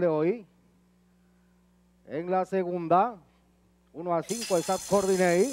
de hoy. En la segunda, 1 a 5 el SAT Coordinate.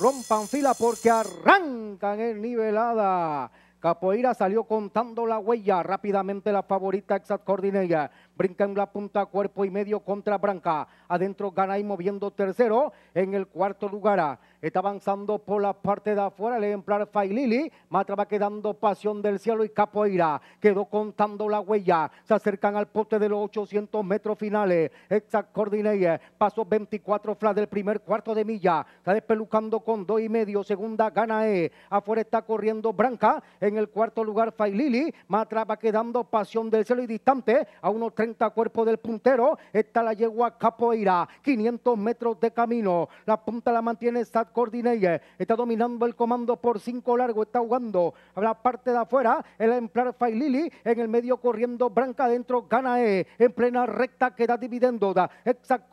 Rompan fila porque arrancan en nivelada. Capoeira salió contando la huella. Rápidamente la favorita Exact Cordineia. Brinca en la punta, cuerpo y medio contra Branca. Adentro gana y moviendo tercero. En el cuarto lugar está avanzando por la parte de afuera el ejemplar Failili. Matra va quedando Pasión del Cielo y Capoeira. Quedó contando la huella. Se acercan al poste de los 800 metros finales. Exact Cordineia. pasó 24 flat del primer cuarto de milla. Está despelucando con dos y medio. Segunda Ganae. Afuera está corriendo Branca. En en el cuarto lugar, Failili. Matra va quedando Pasión del Cielo y distante a unos 30 cuerpos del puntero. Está la yegua Capoeira, 500 metros de camino. La punta la mantiene Sad Cordineye. Está dominando el comando por cinco largo. Está jugando a la parte de afuera. El ejemplar Failili en el medio corriendo. Branca adentro, Ganae En plena recta queda dividendo. Da Exact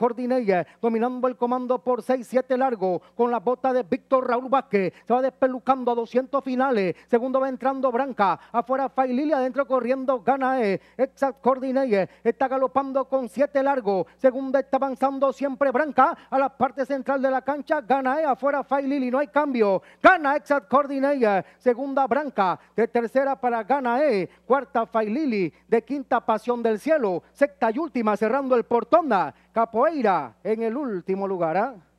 dominando el comando por 6-7 largo. Con la bota de Víctor Raúl Vázquez. Se va despelucando a 200 finales. Segundo va entrando. Branca. Afuera Failili, adentro corriendo Ganae. Exact Coordinate, está galopando con siete largo. Segunda está avanzando siempre Branca a la parte central de la cancha. Ganae afuera Failili, no hay cambio. Gana Exact Coordinate, Segunda Branca. De tercera para Ganae. Cuarta Failili. De quinta Pasión del Cielo. Sexta y última cerrando el portón. Capoeira en el último lugar. ¿ah?